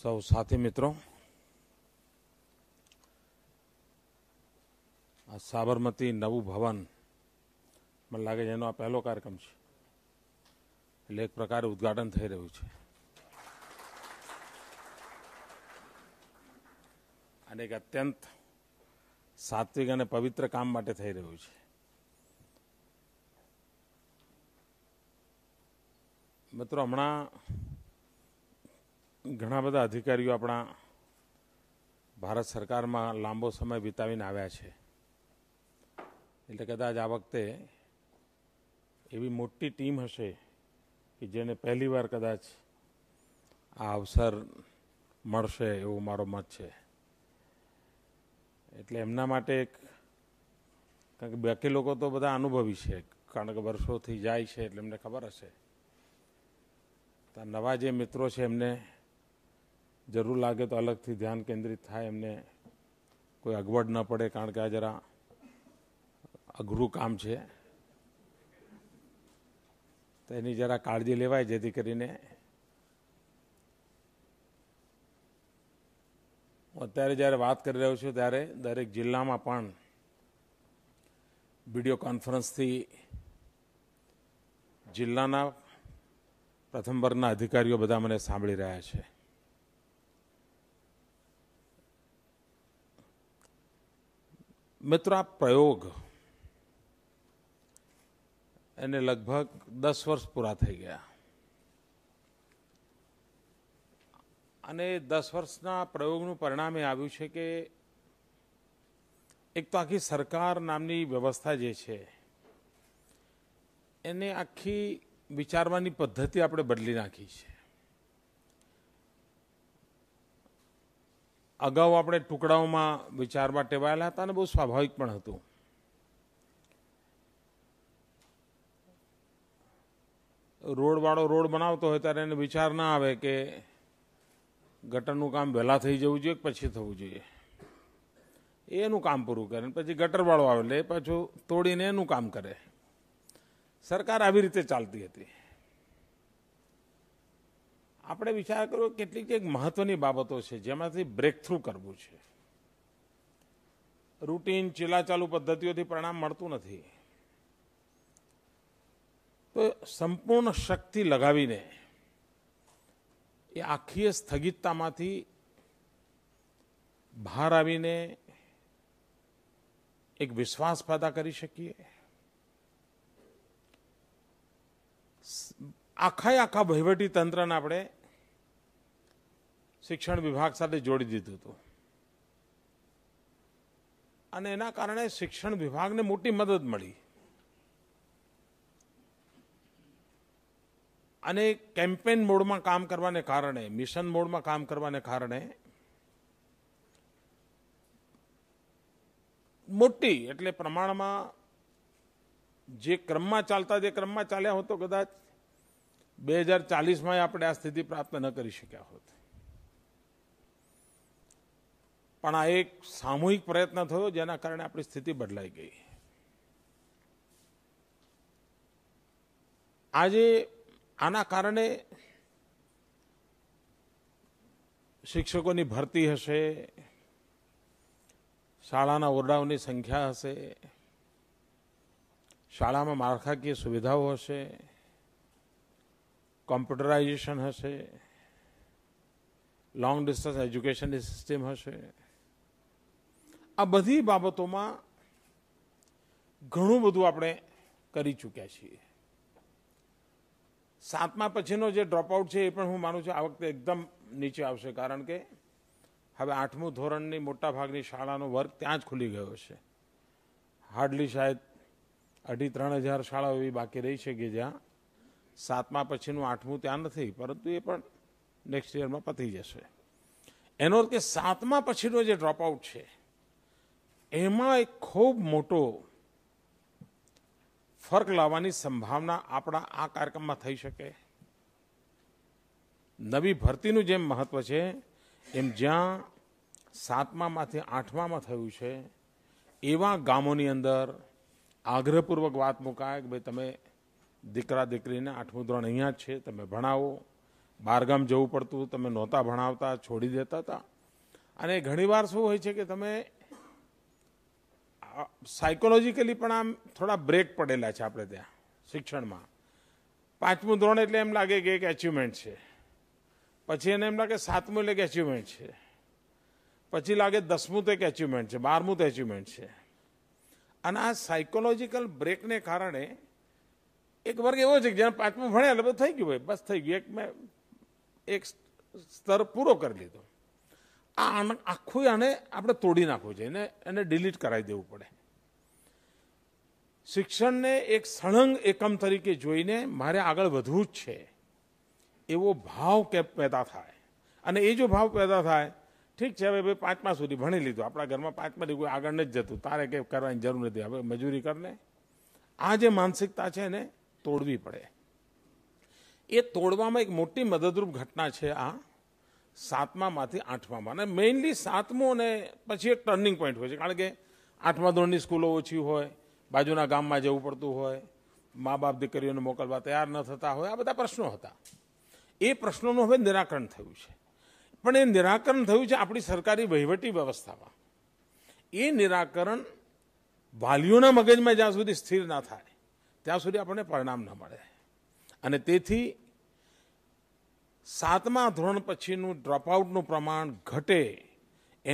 સૌ સાથી મિત્રો આ સાબરમતી નવું ભવન મને લાગે છે એનો આ પહેલો કાર્યક્રમ છે એટલે એક પ્રકારે ઉદઘાટન થઈ રહ્યું છે અને એક અત્યંત સાત્વિક અને પવિત્ર કામ માટે થઈ રહ્યું છે મિત્રો હમણાં ઘણા બધા અધિકારીઓ આપણા ભારત સરકારમાં લાંબો સમય વિતાવીને આવ્યા છે એટલે કદાચ આ વખતે એવી મોટી ટીમ હશે કે જેને પહેલીવાર કદાચ આ અવસર મળશે એવો મારો મત છે એટલે એમના માટે એક કારણ કે બાકી લોકો તો બધા અનુભવી છે કારણ કે વર્ષોથી જાય છે એટલે એમને ખબર હશે નવા જે મિત્રો છે એમને જરૂર લાગે તો અલગથી ધ્યાન કેન્દ્રિત થાય એમને કોઈ અગવડ ન પડે કારણ કે આ જરા અઘરું કામ છે તો એની જરા કાળજી લેવાય જેથી કરીને હું અત્યારે જ્યારે વાત કરી રહ્યો છું ત્યારે દરેક જિલ્લામાં પણ વિડીયો કોન્ફરન્સથી જિલ્લાના પ્રથમ વર્ગના અધિકારીઓ બધા મને સાંભળી રહ્યા છે મિત્રો આ પ્રયોગ એને લગભગ દસ વર્ષ પૂરા થઈ ગયા અને દસ વર્ષના પ્રયોગનું પરિણામ એ આવ્યું છે કે એક તો આખી સરકાર નામની વ્યવસ્થા જે છે એને આખી વિચારવાની પદ્ધતિ આપણે બદલી નાખી છે અગાઉ આપણે ટુકડાઓમાં વિચારમાં ટેવાયેલા હતા અને બહુ સ્વાભાવિક પણ હતું રોડવાળો રોડ બનાવતો હોય ત્યારે એને વિચાર ના આવે કે ગટરનું કામ વહેલા થઈ જવું જોઈએ કે પછી થવું જોઈએ એનું કામ પૂરું કરે પછી ગટરવાળો આવે એટલે પાછું તોડીને એનું કામ કરે સરકાર આવી રીતે ચાલતી હતી આપણે વિચાર કરો કેટલીક એક મહત્વની બાબતો છે જેમાંથી બ્રેક થ્રુ કરવું છે રૂટીન ચીલાચાલુ પદ્ધતિઓથી પરિણામ મળતું નથી તો સંપૂર્ણ શક્તિ લગાવીને એ આખી સ્થગિતતામાંથી બહાર આવીને એક વિશ્વાસ પેદા કરી શકીએ આખાએ આખા વહીવટી તંત્રને આપણે શિક્ષણ વિભાગ સાથે જોડી દીધું હતું અને એના કારણે શિક્ષણ વિભાગને મોટી મદદ મળી અને કેમ્પેન મોડમાં કામ કરવાને કારણે મિશન મોડમાં કામ કરવાને કારણે મોટી એટલે પ્રમાણમાં જે ક્રમમાં ચાલતા જે ક્રમમાં ચાલ્યા હોતો કદાચ બે હજાર ચાલીસમાં આપણે આ સ્થિતિ પ્રાપ્ત ન કરી શક્યા હોત પણ આ એક સામૂહિક પ્રયત્ન થયો જેના કારણે આપણી સ્થિતિ બદલાઈ ગઈ આજે આના કારણે શિક્ષકોની ભરતી હશે શાળાના ઓરડાઓની સંખ્યા હશે શાળામાં માળખાકીય સુવિધાઓ હશે કોમ્પ્યુટરાઇઝેશન હશે લોંગ ડિસ્ટન્સ એજ્યુકેશનની સિસ્ટમ હશે આ બધી બાબતોમાં ઘણું બધું આપણે કરી ચૂક્યા છીએ સાતમા પછીનો જે ડ્રોપઆઉટ છે એ પણ હું માનું છું આ વખતે એકદમ નીચે આવશે કારણ કે હવે આઠમું ધોરણની મોટાભાગની શાળાનો વર્ગ ત્યાં જ ખુલી ગયો છે હાર્ડલી શાયદ અઢી ત્રણ હજાર શાળાઓ એવી બાકી રહી છે કે જ્યાં સાતમા પછીનું આઠમું ત્યાં નથી પરંતુ એ પણ નેક્સ્ટ યરમાં પતી જશે એનો અર્થ કે સાતમા પછીનો જે ડ્રોપઆઉટ છે એમાં એક ખૂબ મોટો ફર્ક લાવવાની સંભાવના આપણા આ કાર્યક્રમમાં થઈ શકે નવી ભરતીનું જેમ મહત્વ છે એમ જ્યાં સાતમામાંથી આઠમામાં થયું છે એવા ગામોની અંદર આગ્રહપૂર્વક વાત મૂકાય કે ભાઈ તમે દીકરા દીકરીને આઠમું ધોરણ અહીંયા જ છે તમે ભણાવો બહારગામ જવું પડતું તમે નહોતા ભણાવતા છોડી દેતા હતા અને ઘણીવાર શું હોય છે કે તમે સાયકોલોજીકલી પણ આમ થોડા બ્રેક પડેલા છે આપણે ત્યાં શિક્ષણમાં પાંચમું ધોરણ એટલે એમ લાગે કે એક એચિવમેન્ટ છે પછી એને એમ લાગે સાતમું એટલે એક એચિવમેન્ટ છે પછી લાગે દસમું તો એક એચિવમેન્ટ છે બારમું તો એચિવમેન્ટ છે અને આ સાયકોલોજીકલ બ્રેકને કારણે એક વર્ગ એવો છે કે જેને પાંચમું ભણ્યા એટલે બધું થઈ ગયું ભાઈ બસ થઈ ગયું એક મેં એક સ્તર પૂરો કરી લીધો આ આખું આને આપણે તોડી નાખવું છે એને એને ડિલીટ કરાવી દેવું પડે શિક્ષણને એક સળંગ એકમ તરીકે જોઈને મારે આગળ વધવું જ છે એવો ભાવ કે પેદા થાય અને એ જો ભાવ પેદા થાય ઠીક છે હવે ભાઈ પાંચમા સુધી ભણી લીધું આપણા ઘરમાં પાંચમાંથી કોઈ આગળ નથી જતું તારે કંઈ કરવાની જરૂર નથી હવે મજૂરી કરને આ જે માનસિકતા છે ને તોડવી પડે એ તોડવામાં એક મોટી મદદરૂપ ઘટના છે આ સાતમામાંથી આઠમામાં અને મેઇનલી સાતમું અને પછી એક ટર્નિંગ પોઈન્ટ હોય છે કારણ કે આઠમા ધોરણની સ્કૂલો ઓછી હોય બાજુના ગામમાં જવું પડતું હોય મા બાપ દીકરીઓને મોકલવા તૈયાર ન થતા હોય આ બધા પ્રશ્નો હતા એ પ્રશ્નોનું હવે નિરાકરણ થયું છે પણ એ નિરાકરણ થયું છે આપણી સરકારી વહીવટી વ્યવસ્થામાં એ નિરાકરણ વાલીઓના મગજમાં જ્યાં સુધી સ્થિર ના થાય ત્યાં સુધી આપણને પરિણામ ન મળે અને તેથી સાતમા ધોરણ પછીનું ડ્રોપઆઉટનું પ્રમાણ ઘટે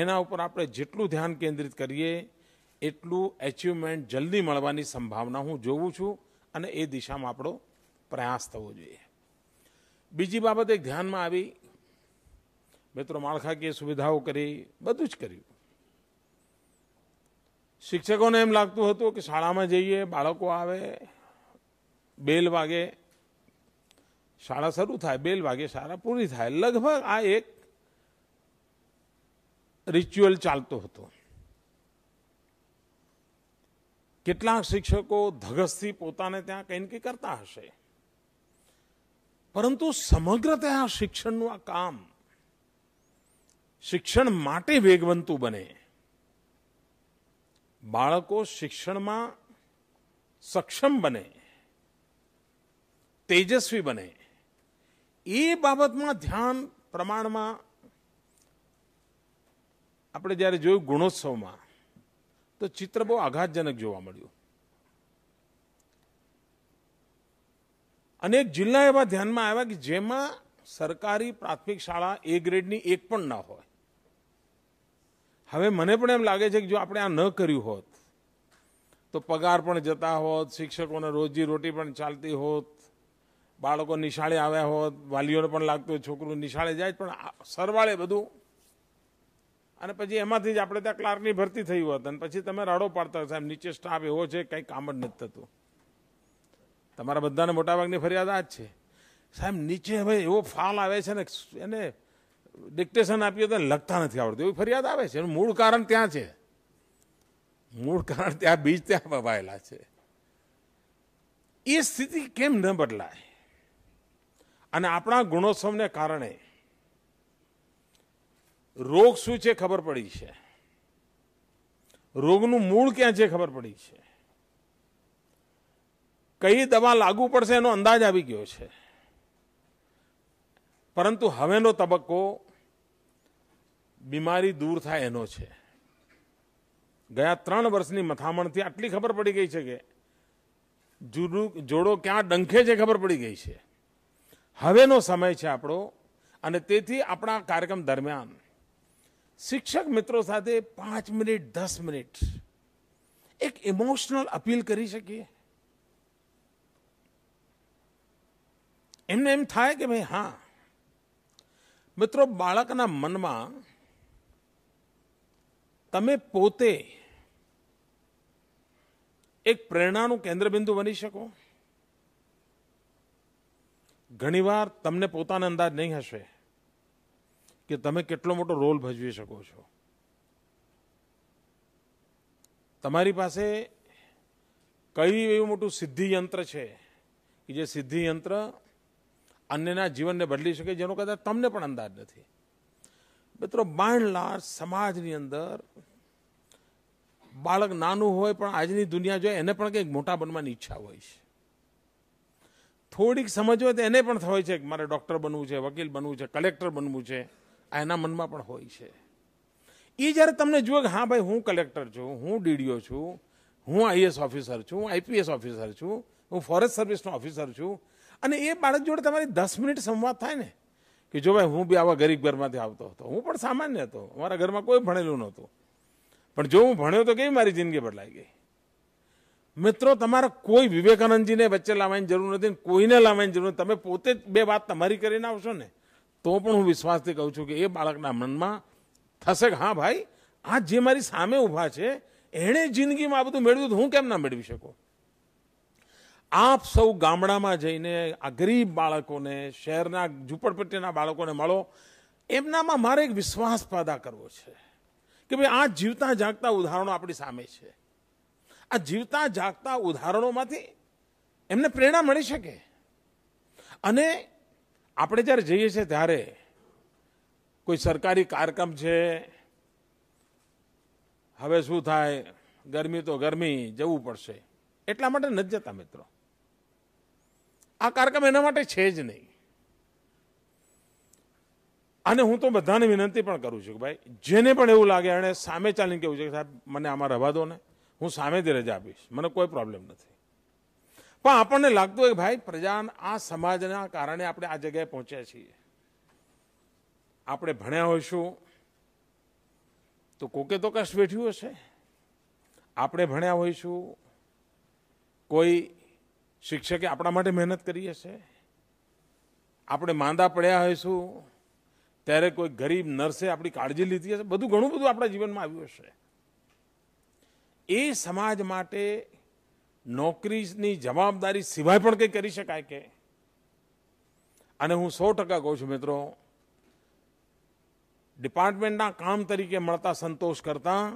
એના ઉપર આપણે જેટલું ધ્યાન કેન્દ્રિત કરીએ એટલું એચિવમેન્ટ જલ્દી મળવાની સંભાવના હું જોઉં છું અને એ દિશામાં આપણો પ્રયાસ થવો જોઈએ બીજી બાબત એક ધ્યાનમાં આવી મિત્રો માળખાકીય સુવિધાઓ કરી બધું જ કર્યું શિક્ષકોને એમ લાગતું હતું કે શાળામાં જઈએ બાળકો આવે બેલ વાગે શાળા શરૂ થાય બેલ વાગે શાળા પૂરી થાય લગભગ આ એક રિચ્યુઅલ ચાલતો હતો કેટલાક શિક્ષકો ધગસથી પોતાને ત્યાં કંઈ કંઈ કરતા હશે પરંતુ સમગ્રતયા શિક્ષણનું આ કામ શિક્ષણ માટે વેગવંતું બને બાળકો શિક્ષણમાં સક્ષમ બને તેજસ્વી બને એ બાબતમાં ધ્યાન પ્રમાણમાં આપણે જ્યારે જોયું ગુણોત્સવમાં તો ચિત્ર બહુ આઘાતજનક જોવા મળ્યું અનેક જિલ્લા એવા ધ્યાનમાં આવ્યા કે જેમાં સરકારી પ્રાથમિક શાળા એ ગ્રેડની એક પણ ના હોય હવે મને પણ એમ લાગે છે કે જો આપણે આ ન કર્યું હોત તો પગાર પણ જતા હોત શિક્ષકોને રોજી રોટી પણ ચાલતી હોત બાળકો નિશાળે આવ્યા હોત વાલીઓને પણ લાગતું હોય છોકરું નિશાળે જાય પણ સરવાળે બધું અને પછી એમાંથી જ આપણે ત્યાં ક્લાર્કની ભરતી થઈ હોત અને પછી તમે રાડો પાડતા સાહેબ નીચે સ્ટાફ એવો છે કંઈ કામ જ નથી થતું તમારા બધાને મોટાભાગની ફરિયાદ આ જ છે સાહેબ નીચે હવે એવો ફાલ આવે છે ને એને ડિક્ટેશન આપીએ તો લખતા નથી આવડતું એવી ફરિયાદ આવે છે એનું મૂળ કારણ ત્યાં છે મૂળ કારણ ત્યાં બીજ ત્યાં વવાયેલા છે એ સ્થિતિ કેમ ન બદલાય અને આપણા ગુણોત્સવને કારણે રોગ શું છે ખબર પડી છે રોગનું મૂળ ક્યાં છે ખબર પડી છે કઈ દવા લાગુ પડશે એનો અંદાજ આવી ગયો છે પરંતુ હવેનો તબક્કો બીમારી દૂર થાય એનો છે ગયા ત્રણ વર્ષની મથામણથી આટલી ખબર પડી ગઈ છે કે જુડું જોડો ક્યાં ડંખે છે ખબર પડી ગઈ છે હવેનો સમય છે આપણો અને તેથી આપણા કાર્યક્રમ દરમિયાન શિક્ષક મિત્રો સાથે પાંચ મિનિટ દસ મિનિટ એક ઇમોશનલ અપીલ કરી શકીએ એમને એમ થાય કે ભાઈ હા મિત્રો બાળકના મનમાં તમે પોતે એક પ્રેરણાનું કેન્દ્રબિંદુ બની શકો ઘણીવાર તમને પોતાને અંદાજ નહીં હશે કે તમે કેટલો મોટો રોલ ભજવી શકો છો તમારી પાસે કઈ એવું મોટું સિદ્ધિયંત્ર છે કે જે સિદ્ધિયંત્ર અન્યના જીવનને બદલી શકે જેનો કદાચ તમને પણ અંદાજ નથી મિત્રો બાણલાર સમાજની અંદર બાળક નાનું હોય પણ આજની દુનિયા જોઈએ એને પણ કંઈક મોટા બનવાની ઈચ્છા હોય છે થોડીક સમજ હોય તો એને પણ હોય છે કે મારે ડૉક્ટર બનવું છે વકીલ બનવું છે કલેક્ટર બનવું છે આ એના મનમાં પણ હોય છે એ જ્યારે તમને જુઓ કે હા ભાઈ હું કલેક્ટર છું હું ડીડીઓ છું હું આઈએસ ઓફિસર છું આઈપીએસ ઓફિસર છું હું ફોરેસ્ટ સર્વિસનો ઓફિસર છું અને એ બાળક જોડે તમારી દસ મિનિટ સંવાદ થાય ને કે જો ભાઈ હું બી આવા ગરીબ ઘરમાંથી આવતો હતો હું પણ સામાન્ય હતો અમારા ઘરમાં કોઈ ભણેલું નહોતું પણ જો હું ભણ્યો તો કેવી મારી જિંદગી બદલાઈ ગઈ મિત્રો તમારે કોઈ વિવેકાનંદજીને વચ્ચે લાવવાની જરૂર નથી કોઈને લાવવાની જરૂર નથી તમે પોતે બે વાત તમારી કરીને આવશો ને તો પણ હું વિશ્વાસથી કહું છું કે એ બાળકના મનમાં થશે કે હા ભાઈ આ જે મારી સામે ઊભા છે એણે જિંદગીમાં આ બધું મેળવ્યું તો હું કેમ ના મેળવી શકું આપ સૌ ગામડામાં જઈને આ ગરીબ બાળકોને શહેરના ઝૂંપડપટ્ટીના બાળકોને મળો એમનામાં મારે એક વિશ્વાસ પેદા કરવો છે કે ભાઈ આ જીવતા જાગતા ઉદાહરણો આપણી સામે છે આ જીવતા જાગતા ઉદાહરણોમાંથી એમને પ્રેરણા મળી શકે અને આપણે જ્યારે જઈએ છીએ ત્યારે કોઈ સરકારી કાર્યક્રમ છે હવે શું થાય ગરમી તો ગરમી જવું પડશે એટલા માટે નથી જતા મિત્રો આ કાર્યક્રમ એના માટે છે જ નહીં અને હું તો બધાને વિનંતી પણ કરું છું કે ભાઈ જેને પણ એવું લાગે એણે સામે ચાલીને કેવું છે કે સાહેબ મને આમાં રવા દો ને હું સામેથી રજા આપીશ મને કોઈ પ્રોબ્લેમ નથી પણ આપણને લાગતું હોય કે ભાઈ પ્રજા આ સમાજના કારણે આપણે આ જગ્યાએ પહોંચ્યા છીએ આપણે ભણ્યા હોઈશું તો કોકે તો કષ્ટ વેઠ્યું હશે આપણે ભણ્યા હોઈશું કોઈ શિક્ષકે આપણા માટે મહેનત કરી હશે આપણે માંદા પડ્યા હોઈશું ત્યારે કોઈ ગરીબ નર્સે આપણી કાળજી લીધી હશે બધું ઘણું બધું આપણા જીવનમાં આવ્યું હશે એ સમાજ માટે નોકરીની જવાબદારી સિવાય પણ કંઈ કરી શકાય કે અને હું સો ટકા કહું છું મિત્રો ડિપાર્ટમેન્ટના કામ તરીકે મળતા સંતોષ કરતાં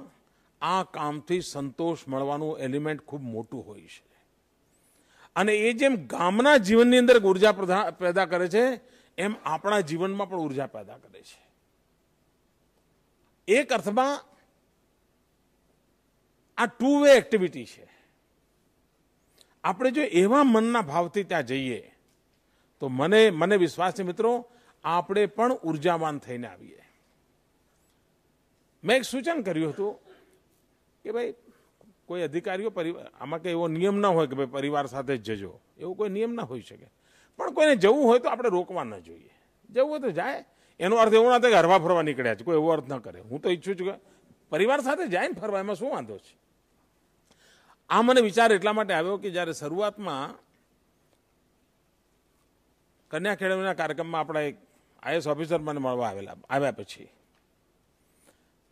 આ કામથી સંતોષ મળવાનું એલિમેન્ટ ખૂબ મોટું હોય છે અને એ જેમ ગામના જીવનની અંદર ઉર્જા પેદા કરે છે એમ આપણા જીવનમાં પણ ઉર્જા પેદા કરે છે એક અર્થમાં આ ટુ વે એક્ટિવિટી છે આપણે જો એવા મનના ભાવથી ત્યાં જઈએ તો મને મને વિશ્વાસ છે મિત્રો આપણે પણ ઉર્જાવાન થઈને આવીએ મેં એક સૂચન કર્યું હતું કે ભાઈ કોઈ અધિકારીઓ પરિવાર આમાં કંઈ એવો નિયમ ના હોય કે ભાઈ પરિવાર સાથે જ જજો એવો કોઈ નિયમ ના હોઈ શકે પણ કોઈને જવું હોય તો આપણે રોકવા ન જોઈએ જવું હોય તો જાય એનો અર્થ એવો ના થાય કે હરવા ફરવા નીકળ્યા છે કોઈ એવો અર્થ ન કરે હું તો ઈચ્છું છું કે પરિવાર સાથે જાય ને ફરવા એમાં શું વાંધો છે આ મને વિચાર એટલા માટે આવ્યો કે જ્યારે શરૂઆતમાં કન્યા કેળવણીના કાર્યક્રમમાં આપણા એક આઈએસ ઓફિસર મને મળવા આવેલા આવ્યા પછી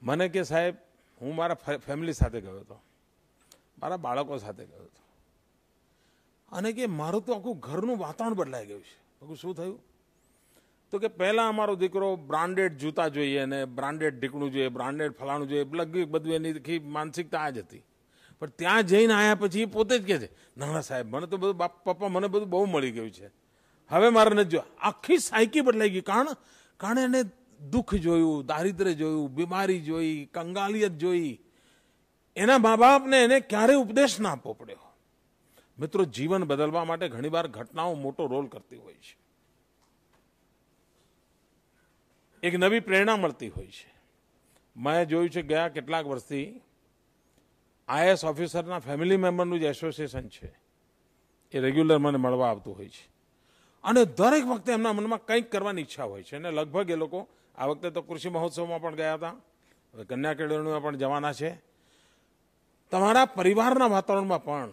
મને કે સાહેબ હું મારા ફેમિલી સાથે ગયો હતો મારા બાળકો સાથે ગયો હતો અને કે મારું તો આખું ઘરનું વાતાવરણ બદલાઈ ગયું છે બાકી શું થયું તો કે પહેલાં અમારો દીકરો બ્રાન્ડેડ જૂતા જોઈએ અને બ્રાન્ડેડ ઢીકણું જોઈએ બ્રાન્ડેડ ફલાણું જોઈએ લગભગ બધું એની આખી માનસિકતા આ જ હતી પણ ત્યાં જઈને આવ્યા પછી પોતે જ કહે છે નાના સાહેબ મને તો બધું બાપ પપ્પા મને બધું બહુ મળી ગયું છે હવે મારે નથી જો આખી સાયકી બદલાઈ ગઈ કારણ કારણ એને દુઃખ જોયું દારિદ્ર્ય જોયું બીમારી જોઈ કંગાલિયત જોઈ એના મા બાપને એને ક્યારેય ઉપદેશ ના આપવો પડ્યો મિત્રો જીવન બદલવા માટે ઘણીવાર ઘટનાઓ મોટો રોલ કરતી હોય છે એક નવી પ્રેરણા મળતી હોય છે મેં જોયું છે ગયા કેટલાક વર્ષથી આઈએસ ઓફિસરના ફેમિલી મેમ્બરનું જે એસોસિએશન છે એ રેગ્યુલર મને મળવા આવતું હોય છે અને દરેક વખતે એમના મનમાં કંઈક કરવાની ઈચ્છા હોય છે અને લગભગ એ લોકો આ વખતે તો કૃષિ મહોત્સવમાં પણ ગયા હતા કન્યા કેળવણીમાં પણ જવાના છે તમારા પરિવારના વાતાવરણમાં પણ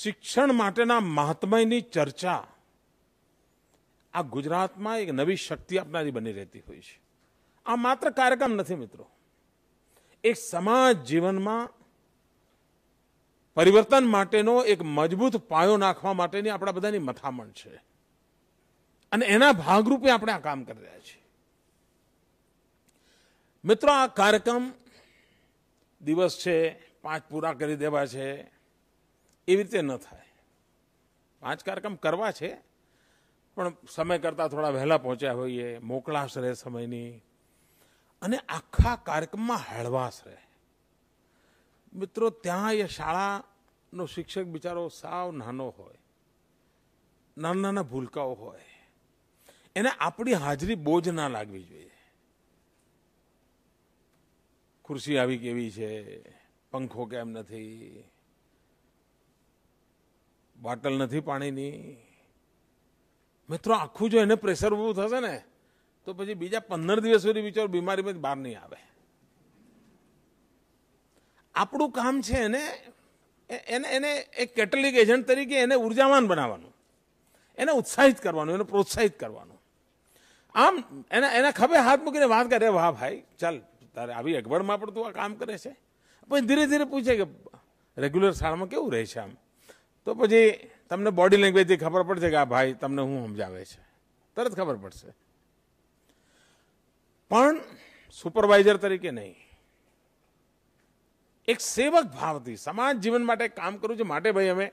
શિક્ષણ માટેના મહાત્મયની ચર્ચા આ ગુજરાતમાં એક નવી શક્તિ આપનારી બની રહેતી હોય છે આ માત્ર કાર્યક્રમ નથી મિત્રો એક સમાજ જીવનમાં પરિવર્તન માટેનો એક મજબૂત પાયો નાખવા માટેની આપણા બધાની મથામણ છે અને એના ભાગરૂપે આપણે આ કામ કરી રહ્યા છીએ મિત્રો આ કાર્યક્રમ દિવસ છે પાંચ પૂરા કરી દેવા છે એવી રીતે ન થાય પાંચ કાર્યક્રમ કરવા છે પણ સમય કરતાં થોડા વહેલા પહોંચ્યા હોઈએ મોકળાશ રહે સમયની અને આખા કાર્યક્રમમાં હળવાશ રહે મિત્રો ત્યાં એ શાળાનો શિક્ષક બિચારો સાવ નાનો હોય નાના નાના ભૂલકાઓ હોય એને આપણી હાજરી બોજ ના લાગવી જોઈએ ખુરશી આવી કેવી છે પંખો કેમ નથી બોટલ નથી પાણીની મિત્રો આખું જો એને પ્રેશર ઊભું થશે ને તો પછી બીજા પંદર દિવસ સુધી બિચારો બીમારીમાંથી બહાર નહીં આવે આપણું કામ છે એને એને એને એક કેટલિક એજન્ટ તરીકે એને ઉર્જાવાન બનાવવાનું એને ઉત્સાહિત કરવાનું એને પ્રોત્સાહિત કરવાનું આમ એના એના ખભે હાથ મૂકીને વાત કરે વાહ ભાઈ ચાલ તારે આવી અગવડમાં પણ તું આ કામ કરે છે પછી ધીરે ધીરે પૂછે કે રેગ્યુલર શાળામાં કેવું રહે છે આમ તો પછી તમને બોડી લેંગ્વેજથી ખબર પડશે કે આ ભાઈ તમને હું સમજાવે છે તરત ખબર પડશે પણ સુપરવાઇઝર તરીકે નહીં એક સેવક ભાવથી સમાજ જીવન માટે કામ કરું છું માટે ભાઈ અમે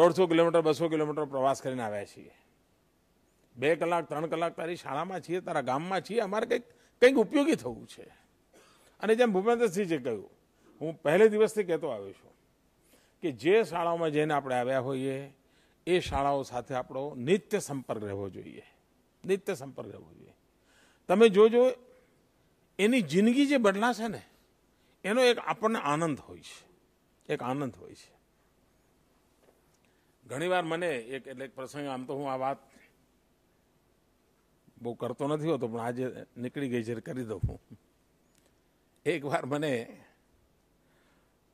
દોઢસો કિલોમીટર બસો કિલોમીટર પ્રવાસ કરીને આવ્યા છીએ બે કલાક ત્રણ કલાક તારી શાળામાં છીએ તારા ગામમાં છીએ અમારે કંઈક કંઈક ઉપયોગી થવું છે અને જેમ ભૂપેન્દ્રસિંહજીએ કહ્યું હું પહેલે દિવસથી કહેતો આવ્યો છું કે જે શાળાઓમાં જઈને આપણે આવ્યા હોઈએ એ શાળાઓ સાથે આપણો નિત્ય સંપર્ક રહેવો જોઈએ નિત્ય સંપર્ક રહેવો જોઈએ તમે જોજો એની જિંદગી જે બદલાશે ને એનો એક આપણને આનંદ હોય છે એક આનંદ હોય છે ઘણીવાર મને એક એટલે એક પ્રસંગ આમ તો હું આ વાત બહુ કરતો નથી હોતો પણ આજે નીકળી ગઈ છે કરી દઉં હું એકવાર મને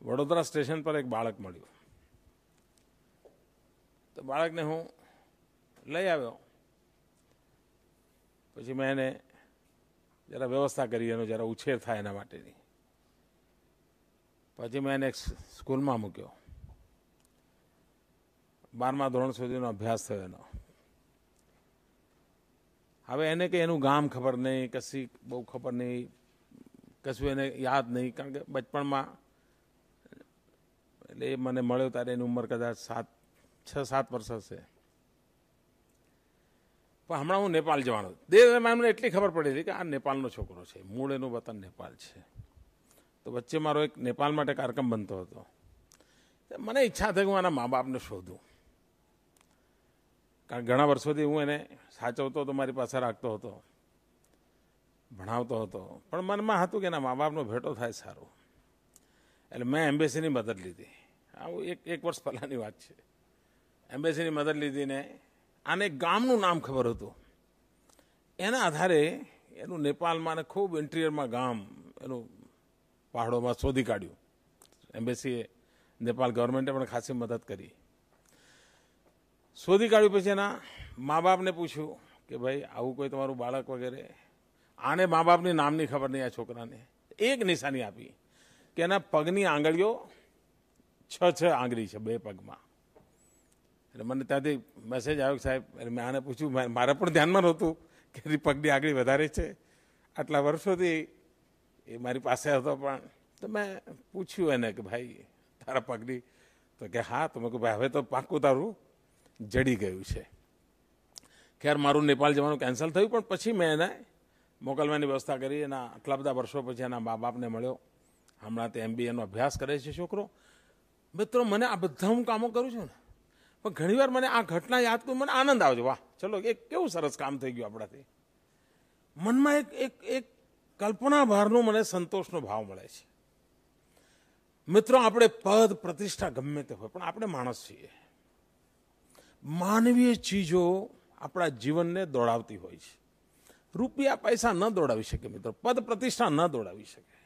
વડોદરા સ્ટેશન પર એક બાળક મળ્યું તો બાળકને હું લઈ આવ્યો પછી મેં એને જરા વ્યવસ્થા કરી એનો જરા ઉછેર થાય એના માટેની પછી મેં એને સ્કૂલમાં મૂક્યો બારમા ધોરણ સુધીનો અભ્યાસ થયો એનો હવે એને કે એનું ગામ ખબર નહીં કશી બહુ ખબર નહીં કશું એને યાદ નહીં કારણ કે બચપણમાં એટલે મને મળ્યો ત્યારે એની ઉંમર કદાચ સાત છ સાત વર્ષ હશે પણ હમણાં હું નેપાલ જવાનો દેવમાં એમને એટલી ખબર પડી હતી કે આ નેપાલનો છોકરો છે મૂળ એનું વતન નેપાલ છે તો વચ્ચે મારો એક નેપાલ માટે કાર્યક્રમ બનતો હતો મને ઈચ્છા થઈ હું આના મા બાપને શોધું કારણ ઘણા વર્ષોથી હું એને સાચવતો હતો મારી પાસે રાખતો હતો ભણાવતો હતો પણ મનમાં હતું કે એના મા બાપનો ભેટો થાય સારું એટલે મેં એમ્બેસીની મદદ લીધી આવું એક એક વર્ષ પહેલાંની વાત છે એમ્બેસીની મદદ લીધીને આને ગામનું નામ ખબર હતું એના આધારે એનું નેપાલમાં અને ખૂબ ઇન્ટિરિયરમાં ગામ એનું પહાડોમાં શોધી કાઢ્યું એમ્બેસીએ નેપાલ ગવર્મેન્ટે પણ ખાસી મદદ કરી શોધી કાઢ્યું પછી એના મા બાપને પૂછ્યું કે ભાઈ આવું કોઈ તમારું બાળક વગેરે આને મા બાપની નામની ખબર નહીં આ છોકરાને એક નિશાની આપી કે એના પગની આંગળીઓ છ છ આંગળી છે બે પગમાં એટલે મને ત્યાંથી મેસેજ આવ્યો સાહેબ એટલે મેં આને પૂછ્યું મારે પણ ધ્યાનમાં નહોતું કે પગડી આગળ વધારે છે આટલા વર્ષોથી એ મારી પાસે હતો પણ તો મેં પૂછ્યું એને કે ભાઈ તારા પગડી તો કે હા તો મેં કહું ભાઈ હવે તો પાકું તારું જડી ગયું છે ખેર મારું નેપાળ જવાનું કેન્સલ થયું પણ પછી મેં એને મોકલવાની વ્યવસ્થા કરી એના આટલા બધા વર્ષો પછી એના મા બાપને મળ્યો હમણાં તે એમબીએનો અભ્યાસ કરે છે છોકરો મિત્રો મને આ બધા હું કામો કરું છું ને પણ ઘણીવાર મને આ ઘટના યાદ કરું મને આનંદ આવજો વાહ ચલો એક કેવું સરસ કામ થઈ ગયું આપણાથી મનમાં એક એક એક કલ્પનાભારનો મને સંતોષનો ભાવ મળે છે મિત્રો આપણે પદ પ્રતિષ્ઠા ગમે તે હોય પણ આપણે માણસ છીએ માનવીય ચીજો આપણા જીવનને દોડાવતી હોય છે રૂપિયા પૈસા ન દોડાવી શકે મિત્રો પદ પ્રતિષ્ઠા ન દોડાવી શકે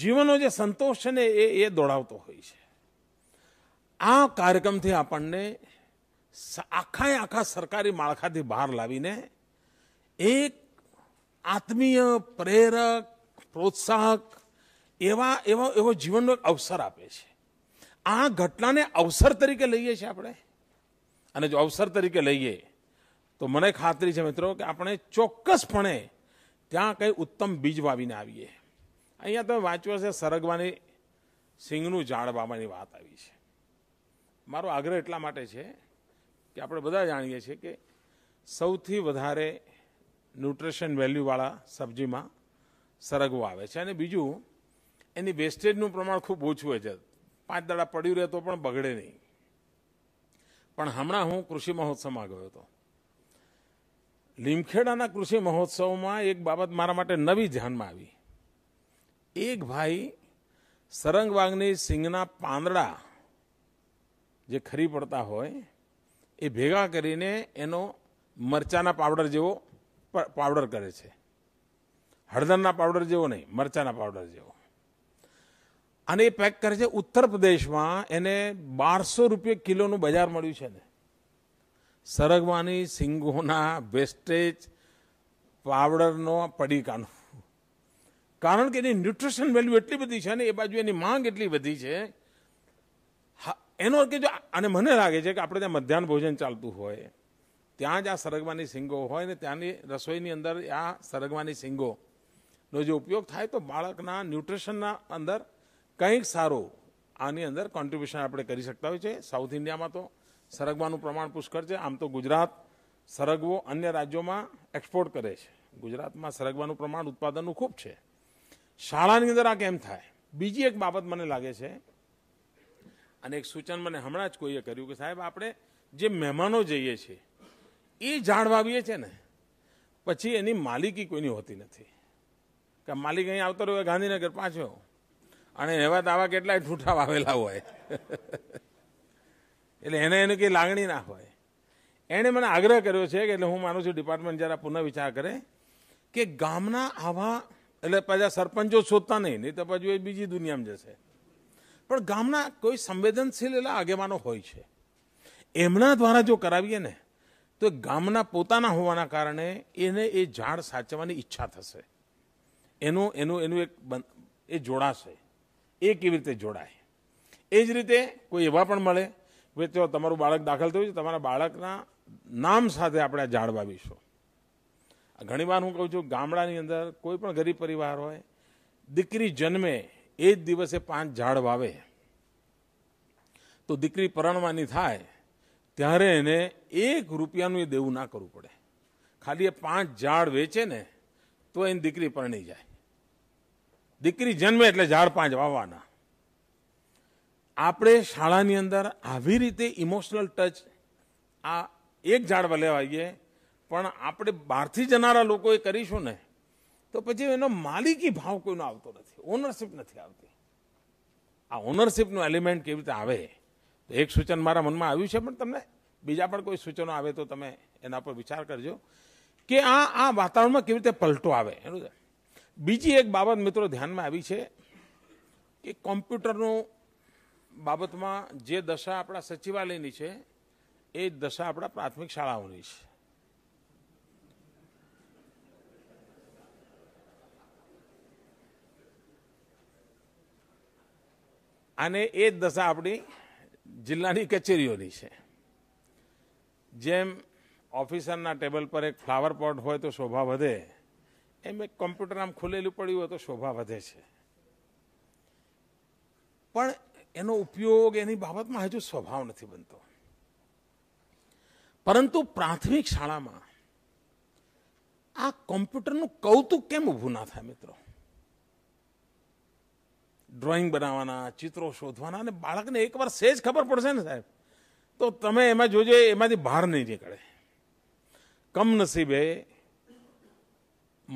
જીવનનો જે સંતોષ છે ને એ એ દોડાવતો હોય છે આ કાર્યક્રમથી આપણને આખાએ આખા સરકારી માળખાથી બહાર લાવીને એક આત્મીય પ્રેરક પ્રોત્સાહક એવા એવો એવો જીવનનો એક અવસર આપે છે આ ઘટનાને અવસર તરીકે લઈએ છીએ આપણે અને જો અવસર તરીકે લઈએ તો મને ખાતરી છે મિત્રો કે આપણે ચોક્કસપણે ત્યાં કંઈ ઉત્તમ બીજ વાવીને આવીએ અહીંયા તમે વાંચ્યો છે સરગવાની સિંગનું ઝાડ વાવવાની વાત આવી છે મારો આગ્રહ એટલા માટે છે કે આપણે બધા જાણીએ છીએ કે સૌથી વધારે ન્યુટ્રિશન વેલ્યુવાળા સબ્જીમાં સરગવો આવે છે અને બીજું એની વેસ્ટેજનું પ્રમાણ ખૂબ ઓછું હોય છે પાંચ દાડા પડ્યું રહે તો પણ બગડે નહીં પણ હમણાં હું કૃષિ મહોત્સવમાં ગયો હતો લીમખેડાના કૃષિ મહોત્સવમાં એક બાબત મારા માટે નવી ધ્યાનમાં આવી એક ભાઈ સરંગબાગની સિંગના પાંદડા જે ખરી પડતા હોય એ ભેગા કરીને એનો મરચાના પાવડર જેવો પાવડર કરે છે હળદરના પાવડર જેવો નહીં મરચાના પાવડર જેવો અને એ પેક કરે છે ઉત્તર પ્રદેશમાં એને બારસો રૂપિયા કિલોનું બજાર મળ્યું છે ને સરગવાની સિંગોના વેસ્ટેજ પાવડરનો પડીકાનો કારણ કે એની ન્યુટ્રિશન વેલ્યુ એટલી બધી છે ને એ બાજુ એની માંગ એટલી બધી છે એનો કે જો અને મને લાગે છે કે આપણે ત્યાં મધ્યાહન ભોજન ચાલતું હોય ત્યાં જ આ સરગવાની સિંગો હોય ને ત્યાંની રસોઈની અંદર આ સરગવાની સિંગોનો જે ઉપયોગ થાય તો બાળકના ન્યુટ્રિશનના અંદર કંઈક સારું આની અંદર કોન્ટ્રીબ્યુશન આપણે કરી શકતા હોય છે સાઉથ ઇન્ડિયામાં તો સરગવાનું પ્રમાણ પુષ્કળ છે આમ તો ગુજરાત સરગવો અન્ય રાજ્યોમાં એક્સપોર્ટ કરે છે ગુજરાતમાં સરગવાનું પ્રમાણ ઉત્પાદનનું ખૂબ છે શાળાની અંદર આ કેમ થાય બીજી એક બાબત મને લાગે છે અને એક સૂચન મને હમણાં જ કોઈએ કર્યું કે સાહેબ આપણે જે મહેમાનો જઈએ છીએ એ જાણ વાવીએ છે ને પછી એની માલિકી કોઈની હોતી નથી કે માલિક અહીં આવતો રહ્યો ગાંધીનગર પાછો અને એવા દાવા કેટલાય ઠૂઠા વાવેલા હોય એટલે એને એને કંઈ લાગણી ના હોય એણે મને આગ્રહ કર્યો છે કે એટલે હું માનું છું ડિપાર્ટમેન્ટ જરા પુનઃવિચાર કરે કે ગામના આવા એટલે પાછા સરપંચો શોધતા નહીં નહીં તો પછી બીજી દુનિયામાં જશે પણ ગામના કોઈ સંવેદનશીલ એલા આગેવાનો હોય છે એમના દ્વારા જો કરાવીએ ને તો ગામના પોતાના હોવાના કારણે એને એ ઝાડ સાચવવાની ઈચ્છા થશે એનું એનું એનું એક એ જોડાશે એ કેવી રીતે જોડાય એ જ રીતે કોઈ એવા પણ મળે કે તો તમારું બાળક દાખલ થયું છે તમારા બાળકના નામ સાથે આપણે આ ઝાડ વાવીશું ઘણીવાર હું કહું છું ગામડાની અંદર કોઈ પણ ગરીબ પરિવાર હોય દીકરી જન્મે એ જ દિવસે પાંચ ઝાડ વાવે તો દીકરી પરણવાની થાય ત્યારે એને એક રૂપિયાનું એ દેવું ના કરવું પડે ખાલી એ પાંચ ઝાડ વેચે ને તો એની દીકરી પરણી જાય દીકરી જન્મે એટલે ઝાડ પાંચ વાવવાના આપણે શાળાની અંદર આવી રીતે ઇમોશનલ ટચ આ એક ઝાડવા લેવાઈએ પણ આપણે બહારથી જનારા લોકોએ કરીશું ને તો પછી એનો માલિકી ભાવ કોઈનો આવતો નથી ઓનરશિપ નથી આવતી આ ઓનરશિપનું એલિમેન્ટ કેવી રીતે આવે તો એક સૂચન મારા મનમાં આવ્યું છે પણ તમને બીજા પણ કોઈ સૂચનો આવે તો તમે એના પર વિચાર કરજો કે આ આ વાતાવરણમાં કેવી રીતે પલટો આવે એનું બીજી એક બાબત મિત્રો ધ્યાનમાં આવી છે કે કોમ્પ્યુટરનું બાબતમાં જે દશા આપણા સચિવાલયની છે એ દશા આપણા પ્રાથમિક શાળાઓની છે અને એ જ દશા આપણી જિલ્લાની કચેરીઓની છે જેમ ઓફિસરના ટેબલ પર એક ફ્લાવર પોટ હોય તો શોભા વધે એમ એક કોમ્પ્યુટર આમ ખુલેલું પડ્યું હોય તો શોભા વધે છે પણ એનો ઉપયોગ એની બાબતમાં હજુ સ્વભાવ નથી બનતો પરંતુ પ્રાથમિક શાળામાં આ કોમ્પ્યુટરનું કૌતુક કેમ ઊભું ના થાય મિત્રો ડ્રોઈંગ બનાવવાના ચિત્રો શોધવાના અને બાળકને એક વાર સહેજ ખબર પડશે ને સાહેબ તો તમે એમાં જોજો એમાંથી બહાર નહીં નીકળે કમનસીબે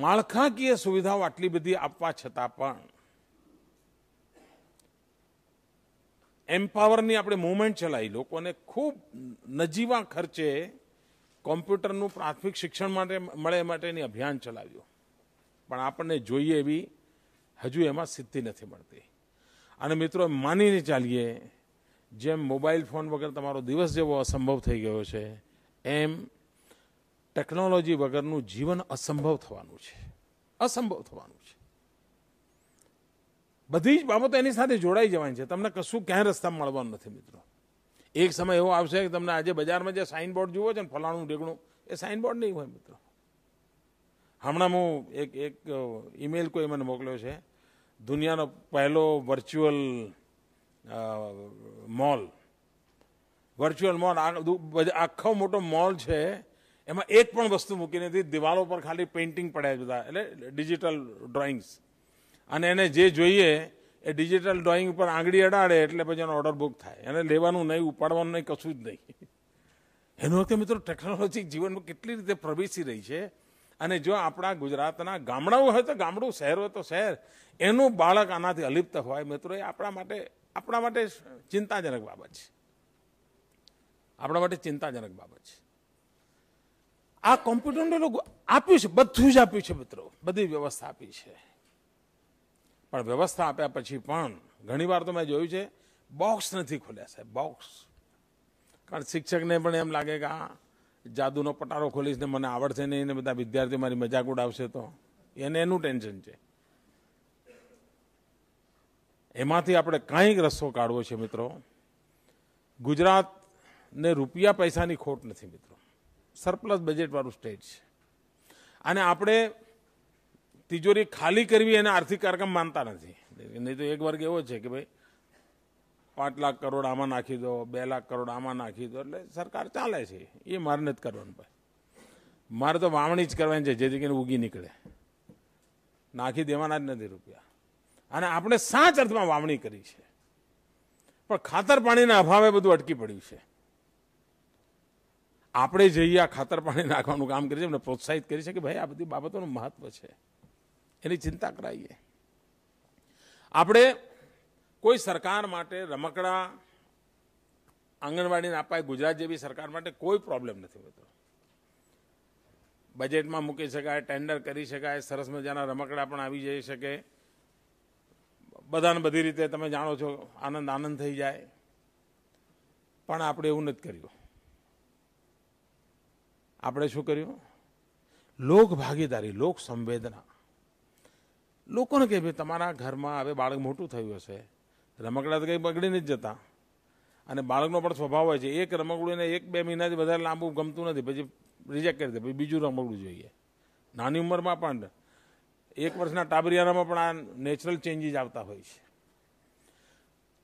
માળખાકીય સુવિધાઓ આટલી બધી આપવા છતાં પણ એમ્પાવરની આપણે મુવમેન્ટ ચલાવી લોકોને ખૂબ નજીવા ખર્ચે કોમ્પ્યુટરનું પ્રાથમિક શિક્ષણ માટે મળે માટેની અભિયાન ચલાવ્યું પણ આપણને જોઈએ એવી હજુ એમાં સિદ્ધિ નથી મળતી અને મિત્રો માનીને ચાલીએ જેમ મોબાઈલ ફોન વગર તમારો દિવસ જેવો અસંભવ થઈ ગયો છે એમ ટેકનોલોજી વગરનું જીવન અસંભવ થવાનું છે અસંભવ થવાનું છે બધી જ બાબતો એની સાથે જોડાઈ જવાની છે તમને કશું ક્યાંય રસ્તા મળવાનું નથી મિત્રો એક સમય એવો આવશે કે તમને આજે બજારમાં જે સાઇનબોર્ડ જુઓ છે ને ફલાણું ઢેગણું એ સાઇનબોર્ડ નહીં હોય મિત્રો હમણાં હું એક એક ઇમેલ કોઈ મને મોકલ્યો છે દુનિયાનો પહેલો વર્ચ્યુઅલ મોલ વર્ચ્યુઅલ મોલ આખો મોટો મોલ છે એમાં એક પણ વસ્તુ મૂકી નથી દિવાલો પર ખાલી પેઇન્ટિંગ પડ્યા બધા એટલે ડિજિટલ ડ્રોઈંગ્સ અને એને જે જોઈએ એ ડિજિટલ ડ્રોઈંગ ઉપર આંગળી અડાડે એટલે પછી એનો ઓર્ડર બુક થાય એને લેવાનું નહીં ઉપાડવાનું નહીં કશું જ નહીં એનો અર્થ મિત્રો ટેકનોલોજી જીવનમાં કેટલી રીતે પ્રવેશી રહી છે અને જો આપણા ગુજરાતના ગામડાઓ હોય તો ગામડું શહેર હોય તો શહેર એનું બાળક આનાથી અલિપ્ત હોય મિત્રો એ આપણા માટે આપણા માટે ચિંતાજનક બાબત છે આપણા માટે ચિંતાજનક બાબત છે આ કોમ્પ્યુટરને લોકો આપ્યું છે બધું જ આપ્યું છે મિત્રો બધી વ્યવસ્થા આપી છે પણ વ્યવસ્થા આપ્યા પછી પણ ઘણીવાર તો મેં જોયું છે બોક્સ નથી ખોલ્યા સાહેબ બોક્સ કારણ શિક્ષકને પણ એમ લાગે કે આ જાદુનો પટારો ખોલીશ ને મને આવડશે નહીં ને બધા વિદ્યાર્થીઓ મારી મજાક ઉડાવશે તો એને એનું ટેન્શન છે એમાંથી આપણે કાંઈક રસ્તો કાઢવો છે મિત્રો ગુજરાતને રૂપિયા પૈસાની ખોટ નથી મિત્રો સરપ્લસ બજેટવાળું સ્ટેટ છે અને આપણે તિજોરી ખાલી કરવી એને આર્થિક કાર્યક્રમ માનતા નથી નહીં તો એક વર્ગ એવો છે કે ભાઈ પાંચ લાખ કરોડ આમાં નાખી દો બે લાખ કરોડ આમાં નાખી દો એટલે સરકાર ચાલે છે એ મારે નથી કરવાનું ભાઈ મારે તો વાવણી જ કરવાની છે જે જગ્યાને ઉગી નીકળે નાખી દેવાના જ નથી રૂપિયા અને આપણે સાચ અર્થમાં વાવણી કરી છે પણ ખાતર પાણીના અભાવે બધું અટકી પડ્યું છે આપણે જઈએ આ ખાતર પાણી નાખવાનું કામ કરીએ એમને પ્રોત્સાહિત કરી છે કે ભાઈ આ બધી બાબતોનું મહત્વ છે એની ચિંતા કરાવીએ આપણે કોઈ સરકાર માટે રમકડા આંગણવાડીને અપાય ગુજરાત જેવી સરકાર માટે કોઈ પ્રોબ્લેમ નથી હોતો બજેટમાં મૂકી શકાય ટેન્ડર કરી શકાય સરસ મજાના રમકડા પણ આવી જઈ શકે બધાને બધી રીતે તમે જાણો છો આનંદ આનંદ થઈ જાય પણ આપણે એવું નથી કર્યું આપણે શું કર્યું લોક ભાગીદારી લોક સંવેદના લોકોને કહે તમારા ઘરમાં હવે બાળક મોટું થયું હશે રમકડા તો કંઈ બગડીને જ જતા અને બાળકનો પણ સ્વભાવ હોય છે એક રમકડુંને એક બે મહિનાથી વધારે લાંબુ ગમતું નથી પછી રિજેક્ટ કરી દે પછી બીજું રમકડું જોઈએ નાની ઉંમરમાં પણ એક વર્ષના ટાબરિયારામાં પણ આ નેચરલ ચેન્જીસ આવતા હોય છે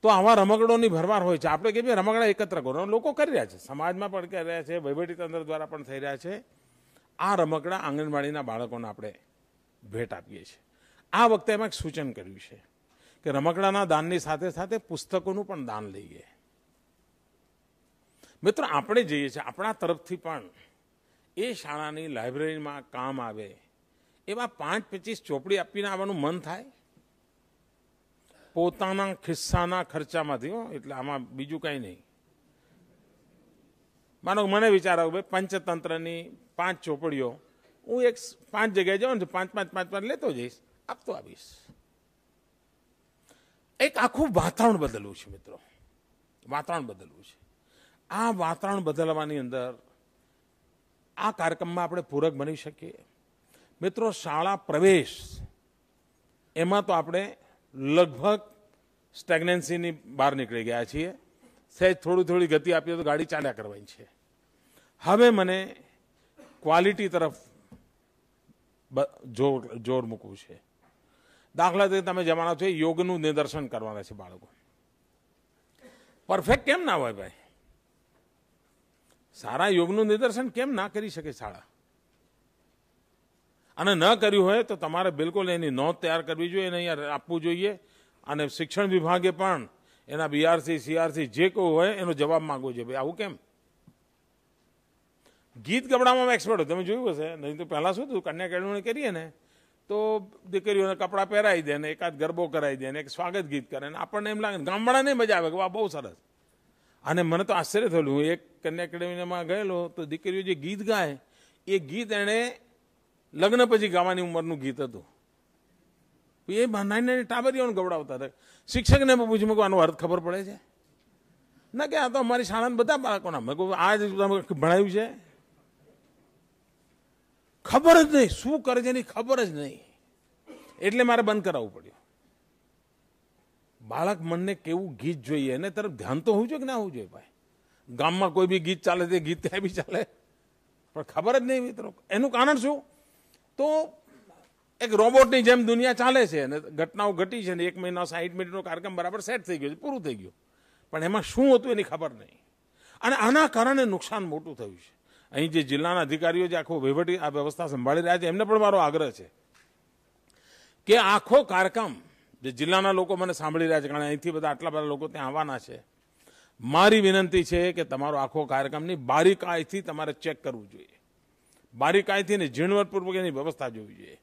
તો આવા રમકડોની ભરમાર હોય છે આપણે કેમ રમકડા એકત્ર કરો લોકો કરી રહ્યા છે સમાજમાં પણ કરી રહ્યા છે વહીવટી તંત્ર દ્વારા પણ થઈ રહ્યા છે આ રમકડા આંગણવાડીના બાળકોને આપણે ભેટ આપીએ છીએ આ વખતે એમાં એક સૂચન કર્યું છે કે રમકડાના દાનની સાથે સાથે પુસ્તકોનું પણ દાન લઈએ મિત્રો આપણે જઈએ છીએ આપણા તરફથી પણ એ શાળાની લાઇબ્રેરીમાં કામ આવે એવા પાંચ પચીસ ચોપડી આપીને આવવાનું મન થાય પોતાના ખિસ્સાના ખર્ચામાંથી હો એટલે આમાં બીજું કાંઈ નહીં માનો મને વિચાર આવ્યો ભાઈ પંચતંત્રની પાંચ ચોપડીઓ હું એક પાંચ જગ્યાએ જાઉં ને પાંચ પાંચ પાંચ પાંચ લેતો જઈશ આપતો આવીશ એક આખું વાતાવરણ બદલવું છે મિત્રો વાતાવરણ બદલવું છે આ વાતાવરણ બદલવાની અંદર આ કાર્યક્રમમાં આપણે પૂરક બની શકીએ મિત્રો શાળા પ્રવેશ એમાં તો આપણે લગભગ સ્ટેગ્નન્સીની બહાર નીકળી ગયા છીએ સહેજ થોડી થોડી ગતિ આપીએ તો ગાડી ચાલ્યા કરવાની છે હવે મને ક્વોલિટી તરફ જોર જોર મૂકવું છે દાખલા તરીકે તમે જમાના છો યોગનું નિદર્શન કરવાના છે બાળકો પરફેક્ટ કેમ ના હોય ભાઈ સારા યોગનું નિદર્શન કેમ ના કરી શકે શાળા અને ન કર્યું હોય તો તમારે બિલકુલ એની નોંધ તૈયાર કરવી જોઈએ એને અહીંયા આપવું જોઈએ અને શિક્ષણ વિભાગે પણ એના બીઆરસી સીઆરસી જે કોઈ હોય એનો જવાબ માગવો જોઈએ ભાઈ આવું કેમ ગીત ગબડામાં એક્સપર્ટ તમે જોયું હશે નહીં તો પહેલાં શું હતું કન્યા કેળવણી કરીએ ને તો દીકરીઓને કપડાં પહેરાવી દે ને એકાદ ગરબો કરાવી દે ને એક સ્વાગત ગીત કરે ને આપણને એમ લાગે ગામડાને મજા આવે કે વાહ બહુ સરસ અને મને તો આશ્ચર્ય થયેલું હું એક કન્યા એકેડેમીમાં ગયેલો તો દીકરીઓ જે ગીત ગાય એ ગીત એણે લગ્ન પછી ગાવાની ઉંમરનું ગીત હતું એ નાની નાની ટાબરીઓને ગવડાવતા હતા શિક્ષકને પૂછ્યું કે આનો અર્થ ખબર પડે છે ના કે આ તો અમારી શાળાને બધા બાળકોના મેં કહું આ જ ભણાયું છે ખબર જ નહીં શું કરે છે એની ખબર જ નહીં એટલે મારે બંધ કરાવવું પડ્યું બાળક મનને કેવું ગીત જોઈએ એને તરફ ધ્યાન તો હોવું જોઈએ કે ના હોવું જોઈએ ભાઈ ગામમાં કોઈ બી ગીત ચાલે તે ગીત ત્યાં બી ચાલે પણ ખબર જ નહીં મિત્રો એનું કારણ શું તો એક રોબોટની જેમ દુનિયા ચાલે છે અને ઘટનાઓ ઘટી છે ને એક મહિના સાહીઠ મિનિટનો કાર્યક્રમ બરાબર સેટ થઈ ગયો છે પૂરું થઈ ગયું પણ એમાં શું હતું એની ખબર નહીં અને આના કારણે નુકસાન મોટું થયું છે અહીં જે જિલ્લાના અધિકારીઓ જે આખો વહીવટી આ વ્યવસ્થા સંભાળી રહ્યા છે એમને પણ મારો આગ્રહ છે કે આખો કાર્યક્રમ જે જિલ્લાના લોકો મને સાંભળી રહ્યા છે કારણ અહીંથી બધા આટલા બધા લોકો ત્યાં આવવાના છે મારી વિનંતી છે કે તમારો આખો કાર્યક્રમની બારીકાઈથી તમારે ચેક કરવું જોઈએ બારીકાઈથી ને ઝીણવટપૂર્વક એની વ્યવસ્થા જોવી જોઈએ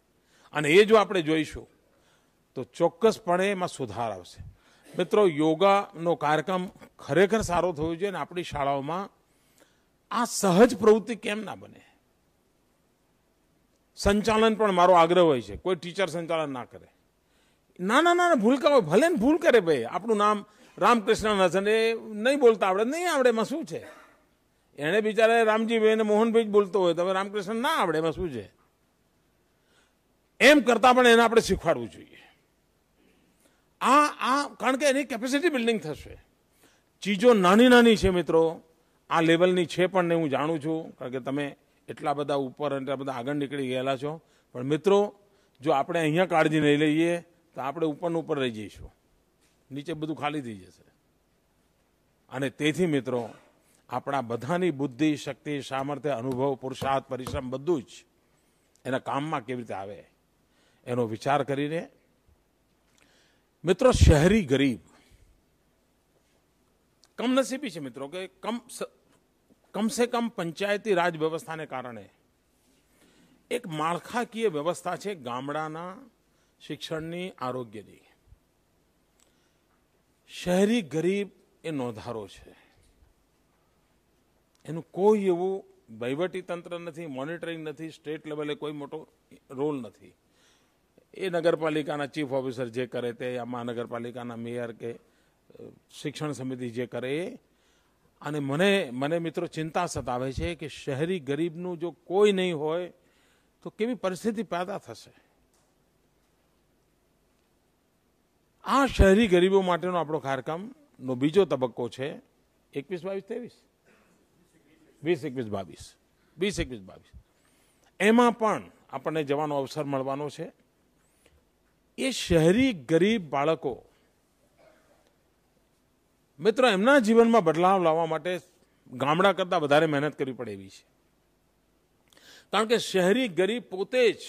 અને એ જો આપણે જોઈશું તો ચોક્કસપણે એમાં સુધાર આવશે મિત્રો યોગાનો કાર્યક્રમ ખરેખર સારો થયો જોઈએ અને આપણી શાળાઓમાં આ સહજ પ્રવૃત્તિ કેમ ના બને સંચાલન પણ મારો આગ્રહ હોય છે કોઈ ટીચર સંચાલન ના કરે નાના નાના ના ભૂલકા હોય ભલે ને ભૂલ કરે ભાઈ આપણું નામ રામકૃષ્ણ હસન એ નહીં બોલતા આવડે નહીં આવડે એમાં શું છે એને બિચારે રામજીભાઈ અને મોહનભાઈ જ બોલતો હોય તમે રામકૃષ્ણ ના આવડે એમાં શું છે એમ કરતાં પણ એને આપણે શીખવાડવું જોઈએ આ આ કારણ કે એની કેપેસિટી બિલ્ડિંગ થશે ચીજો નાની નાની છે મિત્રો આ લેવલની છે પણ ને હું જાણું છું કારણ કે તમે એટલા બધા ઉપર એટલા બધા આગળ નીકળી ગયેલા છો પણ મિત્રો જો આપણે અહીંયા કાળજી નહીં લઈએ તો આપણે ઉપરનું ઉપર રહી જઈશું નીચે બધું ખાલી થઈ જશે અને તેથી મિત્રો આપણા બધાની બુદ્ધિ શક્તિ સામર્થ્ય અનુભવ પુરુષાર્થ પરિશ્રમ બધું જ એના કામમાં કેવી રીતે આવે એનો વિચાર કરીને મિત્રો શહેરી ગરીબ કમનસીબી છે મિત્રો કે કમ કમ સે કમ પંચાયતી રાજ વ્યવસ્થાને કારણે એક માળખાકીય વ્યવસ્થા છે ગામડાના શિક્ષણની આરોગ્યની શહેરી ગરીબ એ નોંધારો છે એનું કોઈ એવું વહીવટી તંત્ર નથી મોનિટરિંગ નથી સ્ટેટ લેવલે કોઈ મોટો રોલ નથી એ નગરપાલિકાના ચીફ ઓફિસર જે કરે તે આ મહાનગરપાલિકાના મેયર કે શિક્ષણ સમિતિ જે કરે એ અને મને મને મિત્રો ચિંતા સતાવે છે કે શહેરી ગરીબનું જો કોઈ નહીં હોય તો કેવી પરિસ્થિતિ પેદા થશે આ શહેરી ગરીબો માટેનો આપણો કાર્યક્રમનો બીજો તબક્કો છે એકવીસ બાવીસ ત્રેવીસ વીસ એકવીસ બાવીસ વીસ એકવીસ બાવીસ એમાં પણ આપણને જવાનો અવસર મળવાનો છે એ શહેરી ગરીબ બાળકો મિત્રો એમના જીવનમાં બદલાવ લાવવા માટે ગામડા કરતાં વધારે મહેનત કરવી પડે એવી છે કારણ કે શહેરી ગરીબ પોતે જ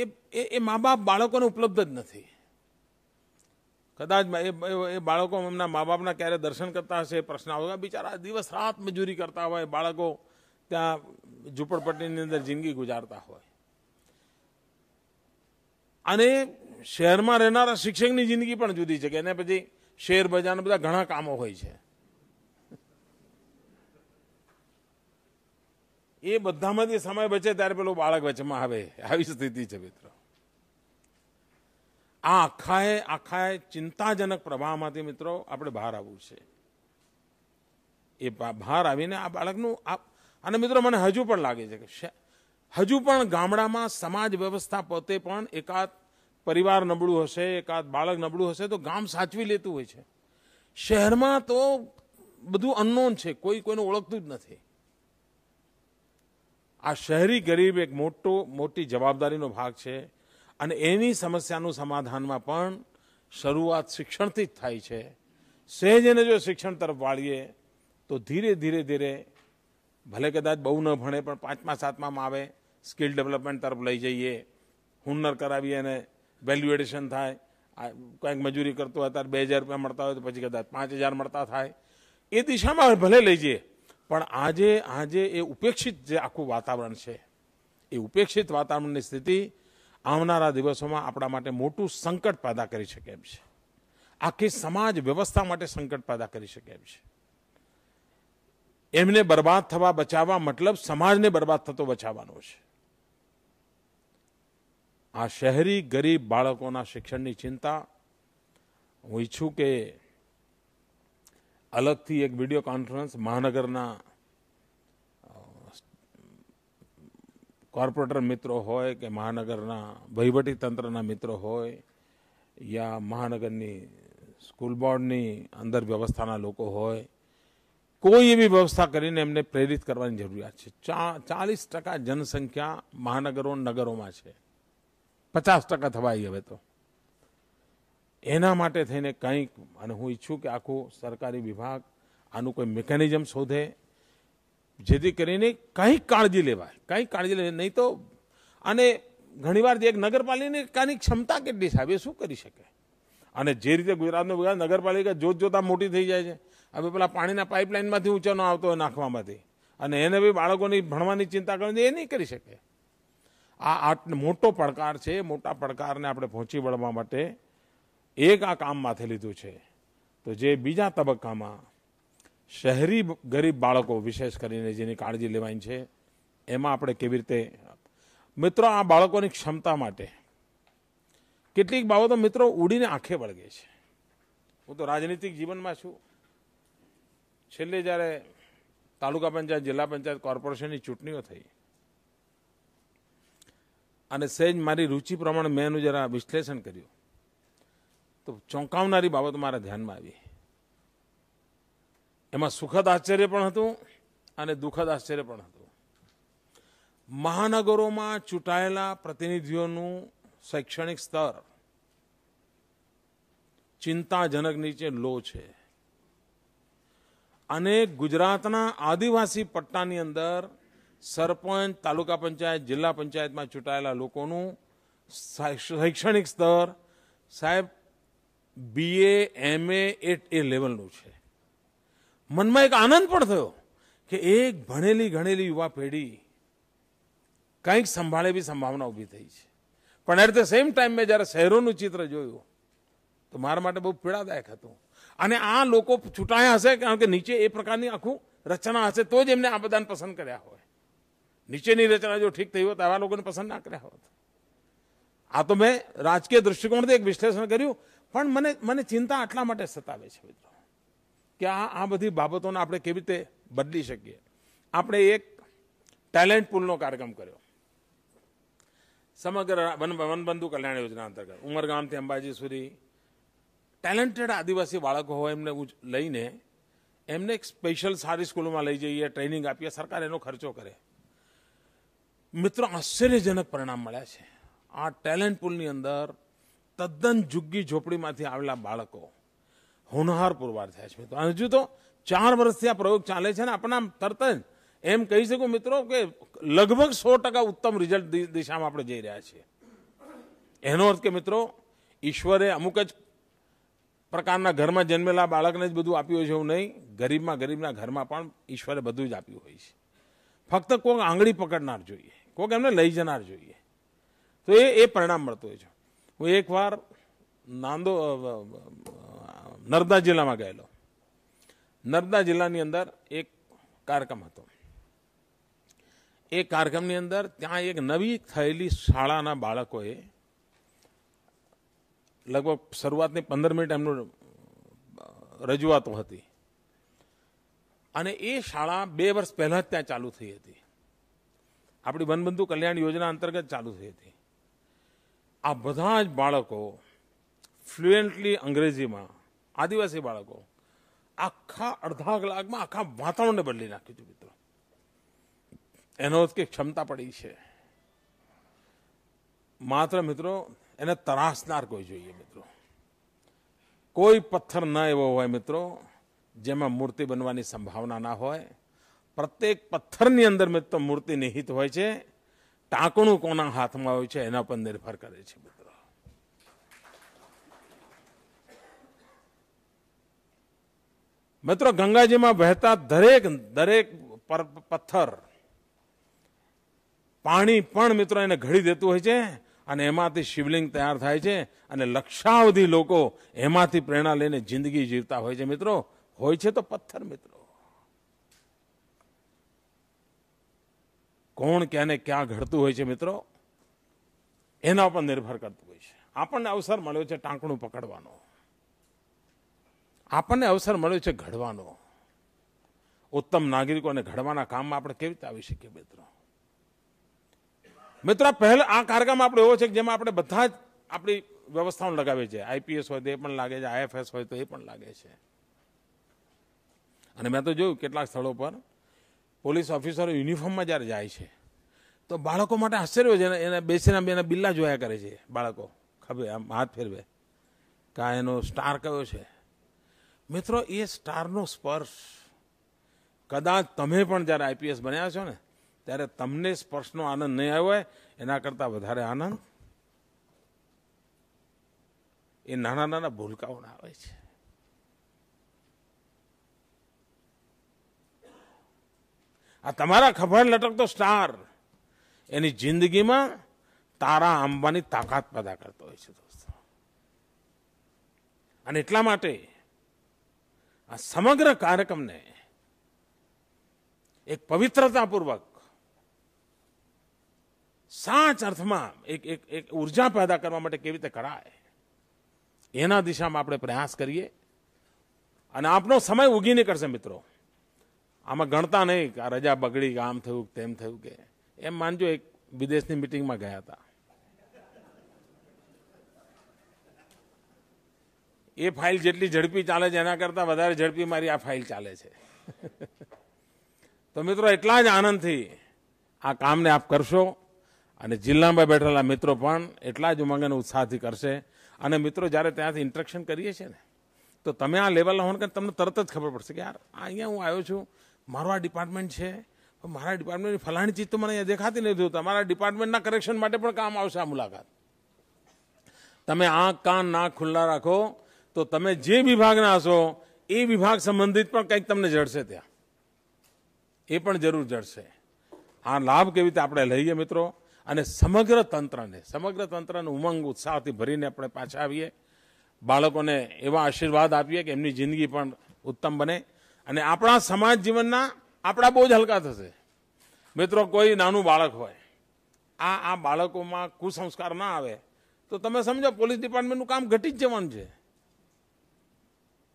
એ એ મા બાપ બાળકોને ઉપલબ્ધ જ નથી કદાચ એ બાળકો એમના મા બાપના ક્યારે દર્શન કરતા હશે પ્રશ્ન આવતા બિચારા દિવસ રાત મજૂરી કરતા હોય બાળકો ત્યાં ઝૂંપડપટ્ટીની અંદર જિંદગી ગુજારતા હોય અને શહેરમાં રહેનારા શિક્ષકની જિંદગી પણ જુદી છે કે એને પછી શેર બજારના બધા ઘણા કામો હોય છે એ બધામાંથી સમય બચે ત્યારે પેલો બાળક વચમાં આવે આવી સ્થિતિ છે મિત્ર આ આખાએ આખાએ ચિંતાજનક પ્રવાહમાંથી મિત્રો આપણે બહાર આવવું છે એ બહાર આવીને આ બાળકનું અને મિત્રો મને હજુ પણ લાગે છે કે હજુ પણ ગામડામાં સમાજ વ્યવસ્થા પોતે પણ એકાદ પરિવાર નબળું હશે એકાદ બાળક નબળું હશે તો ગામ સાચવી લેતું હોય છે શહેરમાં તો બધું અનનોન છે કોઈ કોઈને ઓળખતું જ નથી આ શહેરી ગરીબ એક મોટો મોટી જવાબદારીનો ભાગ છે અને એની સમસ્યાનું સમાધાનમાં પણ શરૂઆત શિક્ષણથી જ થાય છે સહેજને જો શિક્ષણ તરફ વાળીએ તો ધીરે ધીરે ધીરે ભલે કદાચ બહુ ન ભણે પણ પાંચમા સાતમામાં આવે સ્કિલ ડેવલપમેન્ટ તરફ લઈ જઈએ હુન્નર કરાવીએ અને વેલ્યુએડેશન થાય કંઈક મજૂરી કરતો હોય ત્યારે બે હજાર રૂપિયા મળતા હોય તો પછી કદાચ પાંચ હજાર મળતા થાય એ દિશામાં ભલે લઈ જઈએ પણ આજે આજે એ ઉપેક્ષિત જે આખું વાતાવરણ છે એ ઉપેક્ષિત વાતાવરણની સ્થિતિ આવનારા દિવસોમાં આપણા માટે મોટું સંકટ પેદા કરી શકે એમ છે આખી સમાજ વ્યવસ્થા માટે સંકટ પેદા કરી શકે એમ છે એમને બરબાદ થવા બચાવવા મતલબ સમાજને બરબાદ થતો બચાવવાનો છે આ શહેરી ગરીબ બાળકોના શિક્ષણની ચિંતા હું ઈચ્છું કે અલગથી એક વિડીયો કોન્ફરન્સ મહાનગરના કોર્પોરેટર મિત્રો હોય કે મહાનગરના તંત્રના મિત્રો હોય યા મહાનગરની સ્કૂલ બોર્ડની અંદર વ્યવસ્થાના લોકો હોય કોઈ એવી વ્યવસ્થા કરીને એમને પ્રેરિત કરવાની જરૂરિયાત છે ચા ચાલીસ ટકા જનસંખ્યા મહાનગરો નગરોમાં છે પચાસ ટકા થવાય હવે તો એના માટે થઈને કંઈક અને હું ઈચ્છું કે આખું સરકારી વિભાગ આનું કોઈ મિકેનિઝમ શોધે જેથી કરીને કંઈક કાળજી લેવાય કંઈક કાળજી લેવાય નહીં તો અને ઘણીવાર જે એક નગરપાલિકાની ક્ષમતા કેટલી સાહેબ એ શું કરી શકે અને જે રીતે ગુજરાતનો વિકાસ નગરપાલિકા જોત જોતા મોટી થઈ જાય છે હવે પેલા પાણીના પાઇપલાઇનમાંથી ઊંચો ન આવતો નાખવામાંથી અને એને બી બાળકોની ભણવાની ચિંતા કરવાની એ નહીં કરી શકે આ આ મોટો પડકાર છે મોટા પડકારને આપણે પહોંચી વળવા માટે એક આ કામ માથે લીધું છે તો જે બીજા તબક્કામાં શહેરી ગરીબ બાળકો વિશેષ કરીને જેની કાળજી લેવાની છે એમાં આપણે કેવી રીતે મિત્રો આ બાળકોની ક્ષમતા માટે કેટલીક બાબતો મિત્રો ઉડીને આંખે વળગે છે હું તો રાજનીતિક જીવનમાં છું છેલ્લે જ્યારે તાલુકા પંચાયત જિલ્લા પંચાયત કોર્પોરેશનની ચૂંટણીઓ થઈ અને સહેજ મારી રુચિ પ્રમાણે મેં એનું જરા વિશ્લેષણ કર્યું તો ચોંકાવનારી બાબત મારા ધ્યાનમાં આવી એમાં સુખદ આશ્ચર્ય પણ હતું અને દુઃખદ આશ્ચર્ય પણ હતું મહાનગરોમાં ચૂંટાયેલા પ્રતિનિધિઓનું શૈક્ષણિક સ્તર ચિંતાજનક નીચે લો છે અને ગુજરાતના આદિવાસી પટ્ટાની અંદર સરપંચ તાલુકા પંચાયત જિલ્લા પંચાયતમાં ચૂંટાયેલા લોકોનું શૈક્ષણિક સ્તર સાહેબ બીએ એમએ એટ એ લેવલનું છે મનમાં એક આનંદ પણ થયો કે એક ભણેલી ગણેલી યુવા પેઢી કંઈક સંભાળે બી સંભાવના ઊભી થઈ છે પણ એટ ધ સેમ ટાઈમ મેં જ્યારે શહેરોનું ચિત્ર જોયું તો મારા માટે બહુ પીડાદાયક હતું અને આ લોકો ચૂંટાયા હશે કારણ કે નીચે એ પ્રકારની આખું રચના હશે તો જ એમને આ બધાને પસંદ કર્યા હોય નીચેની રચના જો ઠીક થઈ હોત આવા લોકોને પસંદ ના કર્યા હોત આ તો મેં રાજકીય દૃષ્ટિકોણથી એક વિશ્લેષણ કર્યું પણ મને મને ચિંતા આટલા માટે સતાવે છે મિત્રો કે આ આ બધી બાબતોને આપણે કેવી રીતે બદલી શકીએ આપણે એક ટેલેન્ટ પુલનો કાર્યક્રમ કર્યો સમગ્ર વનબંધુ કલ્યાણ યોજના અંતર્ગત ઉમરગામથી અંબાજી સુધી ટેલેન્ટેડ આદિવાસી બાળકો હોય એમને લઈને એમને એક સ્પેશિયલ સારી સ્કૂલોમાં લઈ જઈએ ટ્રેનિંગ આપીએ સરકાર એનો ખર્ચો કરે મિત્રો આશ્ચર્યજનક પરિણામ મળ્યા છે આ ટેલેન્ટ પુલની અંદર તદ્દન જુગ્ગી ઝોપડીમાંથી આવેલા બાળકો હોનહાર પુરવાર થયા છે મિત્રો હજુ તો ચાર વર્ષથી આ પ્રયોગ ચાલે છે ને આપણા તરત જ એમ કહી શકું મિત્રો કે લગભગ સો ટકા ઉત્તમ રિઝલ્ટ દિશામાં આપણે જઈ રહ્યા છીએ એનો અર્થ કે મિત્રો ઈશ્વરે અમુક જ પ્રકારના ઘરમાં જન્મેલા બાળકને જ બધું આપ્યું હોય છે એવું નહીં ગરીબમાં ગરીબના ઘરમાં પણ ઈશ્વરે બધું જ આપ્યું હોય છે ફક્ત કોઈ આંગળી પકડનાર જોઈએ કોઈક એમને લઈ જનાર જોઈએ તો એ એ પરિણામ મળતું હોય છે હું એકવાર નાંદો નર્મદા જિલ્લામાં ગયેલો નર્મદા જિલ્લાની અંદર એક કાર્યક્રમ હતો એ કાર્યક્રમની અંદર ત્યાં એક નવી થયેલી શાળાના બાળકોએ લગભગ શરૂઆતની પંદર મિનિટ એમનું રજૂઆતો હતી અને એ શાળા બે વર્ષ પહેલાં જ ત્યાં ચાલુ થઈ હતી આપણી વનબંધુ કલ્યાણ યોજના અંતર્ગત ચાલુ થઈ હતી આ બધા જ બાળકો ફ્લુએન્ટલી અંગ્રેજીમાં આદિવાસી બાળકો આખા અડધા કલાકમાં આખા વાતાવરણને બદલી નાખ્યું છે મિત્રો એનો જ કંઈક ક્ષમતા પડી છે માત્ર મિત્રો એને તરાસનાર કોઈ જોઈએ મિત્રો કોઈ પથ્થર ન એવો હોય મિત્રો જેમાં મૂર્તિ બનવાની સંભાવના ના હોય પ્રત્યેક પથ્થરની અંદર મિત્રો મૂર્તિ નિહિત હોય છે ટાંકણું કોના હાથમાં હોય છે એના પર નિર્ભર કરે છે મિત્રો મિત્રો ગંગાજીમાં વહેતા દરેક દરેક પથ્થર પાણી પણ મિત્રો એને ઘડી દેતું હોય છે અને એમાંથી શિવલિંગ તૈયાર થાય છે અને લક્ષાવધિ લોકો એમાંથી પ્રેરણા લઈને જિંદગી જીવતા હોય છે મિત્રો હોય છે તો પથ્થર મિત્રો કોણ ક્યાંને ક્યાં ઘડતું હોય છે મિત્રો એના પર નિર્ભર કરતું હોય છે આપણને અવસર મળ્યો છે ટાંકણું પકડવાનો આપણને અવસર મળ્યો છે ઘડવાનો ઉત્તમ નાગરિકોને ઘડવાના કામમાં આપણે કેવી રીતે આવી શકીએ મિત્રો મિત્રો પહેલા આ કાર્યક્રમ આપણે એવો છે કે જેમાં આપણે બધા જ આપણી વ્યવસ્થાઓ લગાવીએ છીએ આઈપીએસ હોય તો એ પણ લાગે છે આઈએફએસ હોય તો એ પણ લાગે છે અને મેં તો જોયું કેટલાક સ્થળો પર પોલીસ ઓફિસરો યુનિફોર્મમાં જ્યારે જાય છે તો બાળકો માટે આશ્ચર્ય છે એને બેસીને એના બિલ્લા જોયા કરે છે બાળકો ખબર આમ હાથ ફેરવે કા એનો સ્ટાર કયો છે મિત્રો એ સ્ટારનો સ્પર્શ કદાચ તમે પણ જ્યારે આઈપીએસ બન્યા છો ને ત્યારે તમને સ્પર્શનો આનંદ નહીં આવ્યો હોય એના કરતાં વધારે આનંદ એ નાના નાના ભૂલકાઓના આવે છે આ તમારા ખભા લટકતો સ્ટાર એની જિંદગીમાં તારા આંબવાની તાકાત પેદા કરતો હોય છે દોસ્તો અને એટલા માટે આ સમગ્ર કાર્યક્રમને એક પવિત્રતાપૂર્વક સાચ અર્થમાં એક એક એક ઉર્જા પેદા કરવા માટે કેવી રીતે કરાય એના દિશામાં આપણે પ્રયાસ કરીએ અને આપનો સમય ઉગી નીકળશે મિત્રો આમાં ગણતા નહીં કે આ રજા બગડી કે આમ થયું તેમ થયું કે એમ માનજો એક વિદેશની મિટિંગમાં ગયા હતા એ ફાઇલ જેટલી ઝડપી ચાલે છે એના કરતાં વધારે ઝડપી મારી આ ફાઇલ ચાલે છે તો મિત્રો એટલા જ આનંદથી આ કામને આપ કરશો અને જિલ્લામાં બેઠેલા મિત્રો પણ એટલા જ ઉમંગ અને ઉત્સાહથી કરશે અને મિત્રો જ્યારે ત્યાંથી ઇન્ટ્રેક્શન કરીએ છીએ ને તો તમે આ લેવલના હોને તમને તરત જ ખબર પડશે કે યાર અહીંયા હું આવ્યો છું મારો આ ડિપાર્ટમેન્ટ છે પણ મારા ડિપાર્ટમેન્ટની ફલાણી ચીજ તો મને અહીંયા દેખાતી નથી તો તમારા ડિપાર્ટમેન્ટના કરેક્શન માટે પણ કામ આવશે આ મુલાકાત તમે આંખ કાન નાક ખુલ્લા રાખો તો તમે જે વિભાગના હશો એ વિભાગ સંબંધિત પણ કંઈક તમને જડશે ત્યાં એ પણ જરૂર જડશે આ લાભ કેવી રીતે આપણે લઈએ મિત્રો અને સમગ્ર તંત્રને સમગ્ર તંત્રને ઉમંગ ઉત્સાહથી ભરીને આપણે પાછા આવીએ બાળકોને એવા આશીર્વાદ આપીએ કે એમની જિંદગી પણ ઉત્તમ બને અને આપણા સમાજ જીવનના આપણા બહુ જ હલકા થશે મિત્રો કોઈ નાનું બાળક હોય આ આ બાળકોમાં કુસંસ્કાર ના આવે તો તમે સમજો પોલીસ ડિપાર્ટમેન્ટનું કામ ઘટી જ જવાનું છે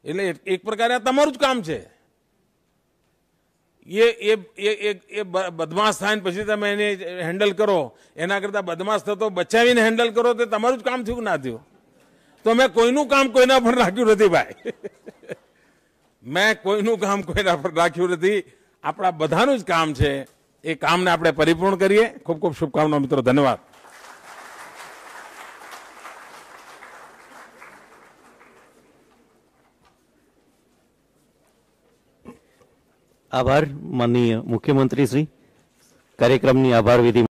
એટલે એક પ્રકારે આ તમારું જ કામ છે એ એ એ એ બદમાશ થાય ને પછી તમે એને હેન્ડલ કરો એના કરતાં બદમાશ થતો બચાવીને હેન્ડલ કરો તે તમારું જ કામ થયું ના થયું તો મેં કોઈનું કામ કોઈના પર રાખ્યું નથી ભાઈ મેં કોઈનું કામ કોઈના પર રાખ્યું નથી આપણા બધાનું જ કામ છે એ કામને આપણે પરિપૂર્ણ કરીએ ખૂબ ખૂબ શુભકામના મિત્રો ધન્યવાદ આભાર માનનીય મુખ્યમંત્રી શ્રી કાર્યક્રમની આભાર વિધિ